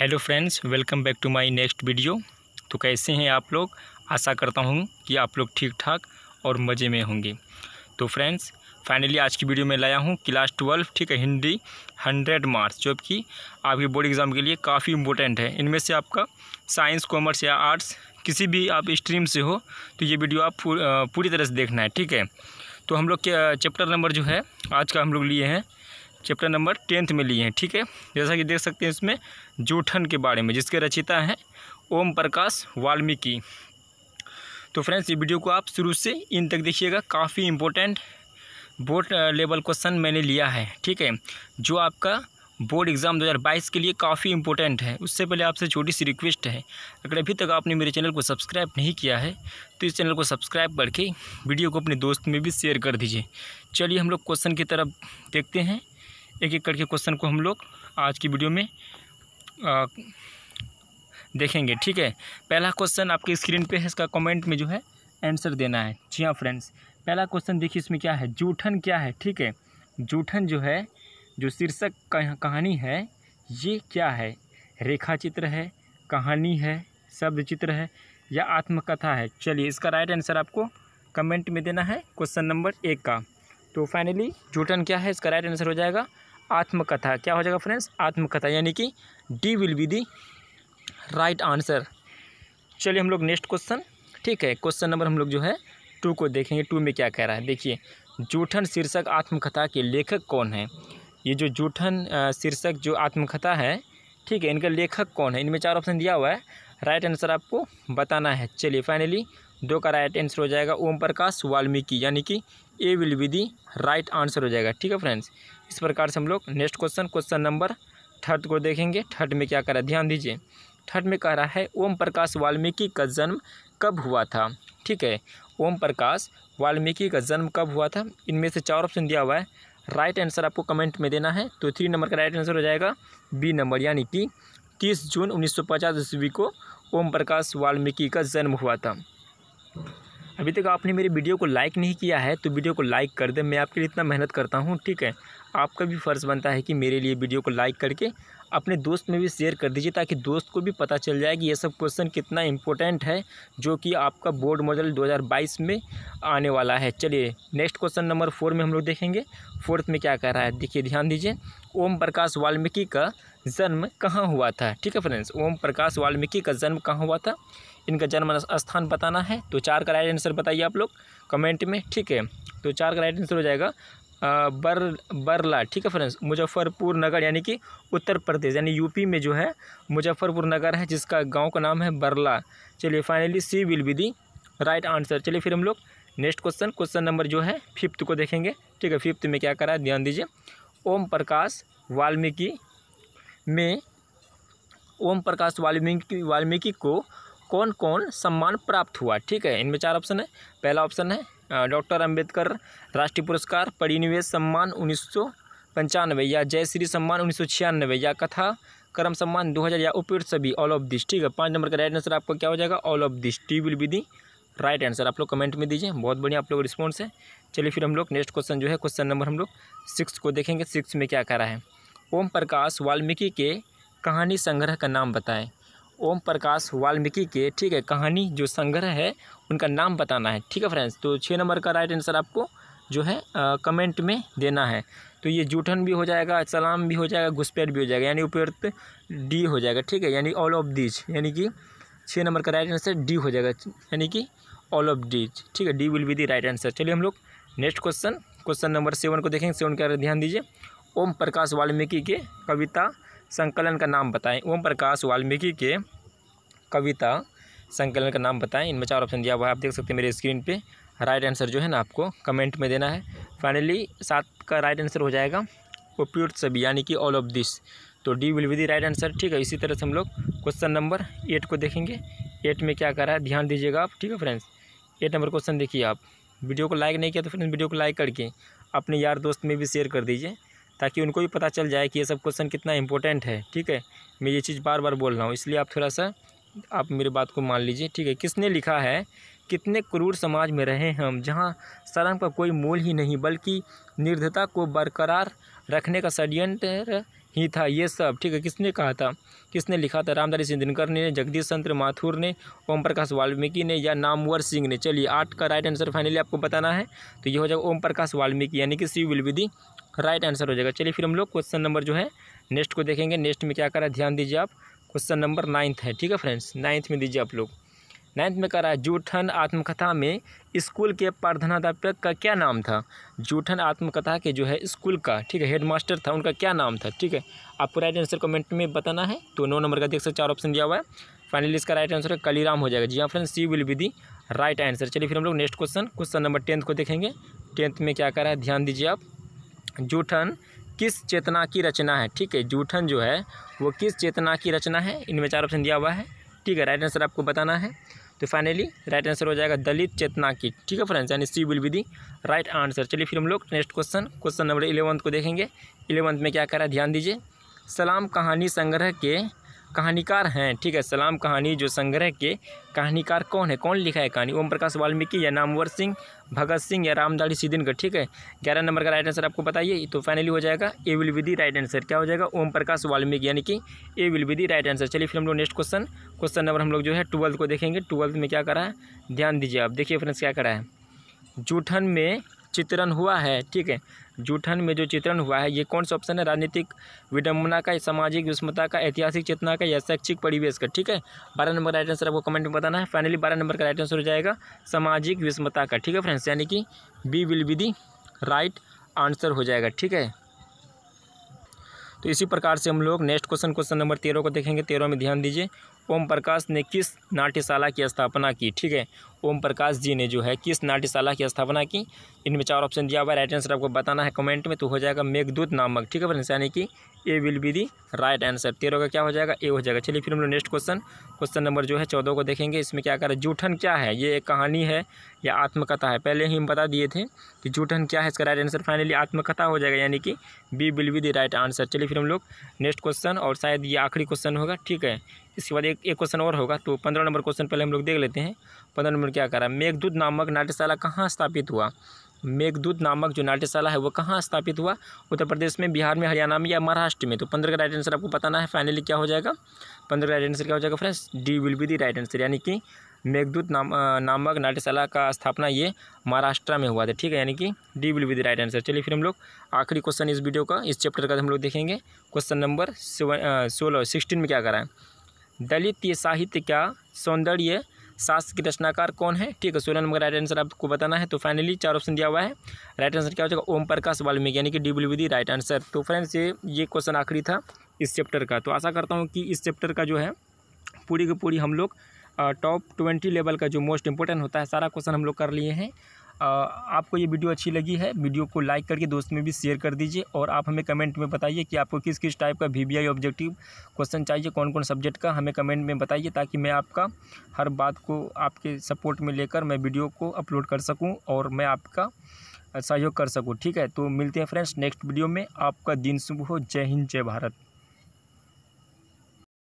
hello friends welcome back to my next video तो कैसे हैं आप लोग आशा करता हूं कि आप लोग ठीक ठाक और मज़े में होंगे तो फ्रेंड्स फाइनली आज की वीडियो में लाया हूं क्लास ट्वेल्व ठीक है हिंदी हंड्रेड मार्क्स जो कि आपके बोर्ड एग्ज़ाम के लिए काफ़ी इंपॉर्टेंट है इनमें से आपका साइंस कॉमर्स या आर्ट्स किसी भी आप स्ट्रीम से हो तो ये वीडियो आप पूरी तरह से देखना है ठीक है तो हम लोग चैप्टर नंबर जो है आज का हम लोग लिए हैं चैप्टर नंबर टेंथ में लिए हैं ठीक है जैसा कि देख सकते हैं इसमें जूठन के बारे में जिसके रचिता हैं ओम प्रकाश वाल्मीकि तो फ्रेंड्स ये वीडियो को आप शुरू से इन तक देखिएगा काफ़ी इम्पोर्टेंट बोर्ड लेवल क्वेश्चन मैंने लिया है ठीक है जो आपका बोर्ड एग्ज़ाम 2022 के लिए काफ़ी इम्पोर्टेंट है उससे पहले आपसे छोटी सी रिक्वेस्ट है अगर अभी तक आपने मेरे चैनल को सब्सक्राइब नहीं किया है तो इस चैनल को सब्सक्राइब करके वीडियो को अपने दोस्त में भी शेयर कर दीजिए चलिए हम लोग क्वेश्चन की तरफ देखते हैं एक एक करके क्वेश्चन को हम लोग आज की वीडियो में आ, देखेंगे ठीक है पहला क्वेश्चन आपके स्क्रीन पे है इसका कमेंट में जो है आंसर देना है जी हाँ फ्रेंड्स पहला क्वेश्चन देखिए इसमें क्या है जूठन क्या है ठीक है जूठन जो है जो शीर्षक कहानी है ये क्या है रेखा चित्र है कहानी है शब्द चित्र है या आत्मकथा है चलिए इसका राइट आंसर आपको कमेंट में देना है क्वेश्चन नंबर एक का तो फाइनली जूठन क्या है इसका राइट आंसर हो जाएगा आत्मकथा क्या हो जाएगा फ्रेंड्स आत्मकथा यानी कि D will be the right answer चलिए हम लोग नेक्स्ट क्वेश्चन ठीक है क्वेश्चन नंबर हम लोग जो है टू को देखेंगे टू में क्या कह रहा है देखिए जूठन शीर्षक आत्मकथा के लेखक कौन है ये जो जूठन शीर्षक जो आत्मकथा है ठीक है इनका लेखक कौन है इनमें चार ऑप्शन दिया हुआ है राइट आंसर आपको बताना है चलिए फाइनली दो का राइट आंसर हो जाएगा ओम प्रकाश वाल्मीकि यानी कि A will be the right answer हो जाएगा ठीक है फ्रेंड्स इस प्रकार से हम लोग next question question number third को देखेंगे थर्ड में क्या करा ध्यान दीजिए थर्ड में कह रहा है ओम प्रकाश वाल्मीकि का जन्म कब हुआ था ठीक है ओम प्रकाश वाल्मीकि का जन्म कब हुआ था इनमें से चार ऑप्शन दिया हुआ है राइट आंसर आपको कमेंट में देना है तो थ्री नंबर का राइट आंसर हो जाएगा बी नंबर यानी कि तीस जून उन्नीस सौ ईस्वी को ओम प्रकाश वाल्मीकि का जन्म हुआ था अभी तक आपने मेरी वीडियो को लाइक नहीं किया है तो वीडियो को लाइक कर दें मैं आपके लिए इतना मेहनत करता हूँ ठीक है आपका भी फ़र्ज़ बनता है कि मेरे लिए वीडियो को लाइक करके अपने दोस्त में भी शेयर कर दीजिए ताकि दोस्त को भी पता चल जाए कि ये सब क्वेश्चन कितना इम्पोर्टेंट है जो कि आपका बोर्ड मॉडल 2022 में आने वाला है चलिए नेक्स्ट क्वेश्चन नंबर फोर में हम लोग देखेंगे फोर्थ में क्या कह रहा है देखिए ध्यान दीजिए ओम प्रकाश वाल्मीकि का जन्म कहाँ हुआ था ठीक है फ्रेंड्स ओम प्रकाश वाल्मीकि का जन्म कहाँ हुआ था इनका जन्म स्थान बताना है तो चार का राइट आंसर बताइए आप लोग कमेंट में ठीक है तो चार का राइट आंसर हो जाएगा आ, बर बरला ठीक है फ्रेंड्स मुजफ्फरपुर नगर यानी कि उत्तर प्रदेश यानी यूपी में जो है मुजफ्फरपुर नगर है जिसका गांव का नाम है बरला चलिए finally C will be the right answer चलिए फिर हम लोग नेक्स्ट क्वेश्चन क्वेश्चन नंबर जो है फिफ्थ को देखेंगे ठीक है फिफ्थ में क्या करा है ध्यान दीजिए ओम प्रकाश वाल्मीकि में ओम प्रकाश वाल्मीकि वाल्मीकि को कौन कौन सम्मान प्राप्त हुआ ठीक है इनमें चार ऑप्शन है पहला ऑप्शन है डॉक्टर अंबेडकर राष्ट्रीय पुरस्कार परिनिवेश सम्मान उन्नीस सौ पंचानवे या जयश्री सम्मान उन्नीस सौ छियानवे या कथा कर्म सम्मान दो हज़ार या उपयुक्त सभी ऑल ऑफ दिस ठीक है पाँच नंबर का राइट आंसर आपका क्या हो जाएगा all of this T will be the right answer आप लोग कमेंट में दीजिए बहुत बढ़िया आप लोग रिस्पॉन्स है चलिए फिर हम लोग नेक्स्ट क्वेश्चन जो है क्वेश्चन नंबर हम लोग सिक्स को देखेंगे सिक्स में क्या करा है ओम प्रकाश वाल्मीकि के कहानी संग्रह का नाम बताएँ ओम प्रकाश वाल्मीकि के ठीक है कहानी जो संग्रह है उनका नाम बताना है ठीक है फ्रेंड्स तो छः नंबर का राइट आंसर आपको जो है आ, कमेंट में देना है तो ये जूठन भी हो जाएगा सलाम भी हो जाएगा घुसपैठ भी हो जाएगा यानी उपयुक्त डी हो जाएगा ठीक है यानी ऑल ऑफ दीज यानी कि छः नंबर का राइट आंसर डी हो जाएगा यानी कि ऑल ऑफ डीज ठीक है D will be the right answer चलिए हम लोग next question question number seven को देखेंगे सेवन का ध्यान दीजिए ओम प्रकाश वाल्मीकि के कविता संकलन का नाम बताएं ओम प्रकाश वाल्मीकि के कविता संकलन का नाम बताएं इनमें चार ऑप्शन दिया हुआ है आप देख सकते हैं मेरे स्क्रीन पे राइट आंसर जो है ना आपको कमेंट में देना है फाइनली सात का राइट आंसर हो जाएगा प्योर सभी यानी कि ऑल ऑफ दिस तो D will be the right answer ठीक है इसी तरह से हम लोग क्वेश्चन नंबर एट को देखेंगे एट में क्या कर रहा है ध्यान दीजिएगा आप ठीक है फ्रेंड्स एट नंबर क्वेश्चन देखिए आप वीडियो को लाइक नहीं किया तो फ्रेंड्स वीडियो को लाइक करके अपने यार दोस्त में भी शेयर कर दीजिए ताकि उनको भी पता चल जाए कि ये सब क्वेश्चन कितना इंपॉर्टेंट है ठीक है मैं ये चीज़ बार बार बोल रहा हूँ इसलिए आप थोड़ा सा आप मेरी बात को मान लीजिए ठीक है किसने लिखा है कितने क्रूर समाज में रहे हम जहाँ शर्म का कोई मोल ही नहीं बल्कि निर्धता को बरकरार रखने का षड्यंत्र ही था ये सब ठीक है किसने कहा था किसने लिखा था रामधारी सिंह दिनकर ने जगदीश चंद्र माथुर ने ओम प्रकाश वाल्मीकि ने या नामवर सिंह ने चलिए आठ का राइट आंसर फाइनली आपको बताना है तो ये हो जाएगा ओम प्रकाश वाल्मीकि यानी कि C will be the right answer हो जाएगा चलिए फिर हम लोग क्वेश्चन नंबर जो है नेक्स्ट को देखेंगे नेक्स्ट में क्या करा है ध्यान दीजिए आप क्वेश्चन नंबर नाइन्थ है ठीक है फ्रेंड्स नाइन्थ में दीजिए आप लोग नाइन्थ में कह रहा है जूठन आत्मकथा में स्कूल के प्रधानाध्यापक का क्या नाम था जूठन आत्मकथा के जो है स्कूल का ठीक है हेडमास्टर था उनका क्या नाम था ठीक है आपको राइट आंसर कमेंट में बताना है तो नौ नंबर का देख सकते चार ऑप्शन दिया हुआ है फाइनली इसका राइट आंसर कलीराम हो जाएगा जी हाँ friends C will be the right answer चलिए फिर हम लोग next question question number tenth को देखेंगे टेंथ में क्या कर रहा है ध्यान दीजिए आप जूठन किस चेतना की रचना है ठीक है जूठन जो है वो किस चेतना की रचना है इनमें चार ऑप्शन दिया हुआ है ठीक है राइट आंसर आपको बताना है तो फाइनली राइट आंसर हो जाएगा दलित चेतना की ठीक है फ्रेंड्स यानी C will be the right answer चलिए फिर हम लोग next question question number eleventh को देखेंगे इलेवंथ में क्या करा ध्यान दीजिए सलाम कहानी संग्रह के कहानीकार हैं ठीक है सलाम कहानी जो संग्रह के कहानीकार कौन है कौन लिखा है कहानी ओम प्रकाश वाल्मीकि या नामवर सिंह भगत सिंह या सिद्धिन का ठीक है ग्यारह नंबर का राइट आंसर आपको बताइए तो फाइनली हो जाएगा ए विल विदी दी राइट आंसर क्या हो जाएगा ओम प्रकाश वाल्मीकि यानी कि A will be the right answer चलिए फिर हम लोग नेक्स्ट क्वेश्चन क्वेश्चन नंबर हम लोग जो है ट्वेल्थ को देखेंगे ट्वेल्थ में क्या करा है ध्यान दीजिए आप देखिए फ्रेंड्स क्या करा है जूठन में चित्रण हुआ है ठीक है जूठन में जो चित्रण हुआ है ये कौन सा ऑप्शन है राजनीतिक विडम्बना का सामाजिक विषमता का ऐतिहासिक चेतना का या शैक्षिक परिवेश का ठीक है बारह नंबर राइट आंसर आपको कमेंट में बताना है फाइनली बारह नंबर का राइट आंसर हो जाएगा सामाजिक विषमता का ठीक है फ्रेंड्स यानी कि B will be the right answer हो जाएगा ठीक है तो इसी प्रकार से हम लोग नेक्स्ट क्वेश्चन क्वेश्चन नंबर तेरह को देखेंगे तेरह में ध्यान दीजिए ओम प्रकाश ने किस नाट्यशाला की स्थापना की ठीक है ओम प्रकाश जी ने जो है किस नाट्यशाला की स्थापना की इनमें चार ऑप्शन दिया हुआ है राइट आंसर आपको बताना है कमेंट में तो हो जाएगा मेघदूत नामक ठीक है फ्रेंड्स यानी कि A will be the right answer तेरह का क्या हो जाएगा ए हो जाएगा चलिए फिर हम लोग नेक्स्ट क्वेश्चन क्वेश्चन नंबर जो है चौदह को देखेंगे इसमें क्या कर जूठन क्या है ये एक कहानी है या आत्मकथा है पहले ही हम बता दिए थे कि जूठन क्या है इसका राइट आंसर फाइनली आत्मकथा हो जाएगा यानी कि B will be the right answer चलिए फिर हम लोग नेक्स्ट क्वेश्चन और शायद ये आखिरी क्वेश्चन होगा ठीक है इसके बाद एक एक क्वेश्चन और होगा तो पंद्रह नंबर क्वेश्चन पहले हम लोग देख लेते हैं पंद्रह नंबर क्या करा मेघदूत नामक नाट्यशाला कहाँ स्थापित हुआ मेघदूत नामक जो नाट्यशाला है वो कहाँ स्थापित हुआ उत्तर प्रदेश में बिहार में हरियाणा में या महाराष्ट्र में तो पंद्रह का राइट आंसर आपको बताना है फाइनली क्या हो जाएगा पंद्रह का राइट आंसर क्या हो जाएगा friends D will be the right answer यानी कि मेघदूत नाम नामक नाट्यशाला का स्थापना ये महाराष्ट्र में हुआ था ठीक है यानी कि D will be the right answer चलिए फिर हम लोग आखिरी क्वेश्चन इस वीडियो का इस चैप्टर का हम लोग देखेंगे क्वेश्चन नंबर सोलह सिक्सटीन में क्या करा है दलित साहित्य का सौंदर्य शास्त्र के रचनाकार कौन है ठीक है सोलह नंबर राइट आंसर आपको बताना है तो फाइनली चार ऑप्शन दिया हुआ है राइट आंसर क्या हो जाएगा ओम प्रकाश वाल्मीकि यानी कि डी विधि राइट आंसर तो फ्रेंड्स ये ये क्वेश्चन आखिरी था इस चैप्टर का तो आशा करता हूँ कि इस चैप्टर का जो है पूरी की पूरी हम लोग टॉप ट्वेंटी लेवल का जो मोस्ट इंपॉर्टेंट होता है सारा क्वेश्चन हम लोग कर लिए हैं आपको ये वीडियो अच्छी लगी है वीडियो को लाइक करके दोस्त में भी शेयर कर दीजिए और आप हमें कमेंट में बताइए कि आपको किस किस टाइप का वी ऑब्जेक्टिव क्वेश्चन चाहिए कौन कौन सब्जेक्ट का हमें कमेंट में बताइए ताकि मैं आपका हर बात को आपके सपोर्ट में लेकर मैं वीडियो को अपलोड कर सकूँ और मैं आपका सहयोग कर सकूँ ठीक है तो मिलते हैं फ्रेंड्स नेक्स्ट वीडियो में आपका दिन शुभ हो जय हिंद जय भारत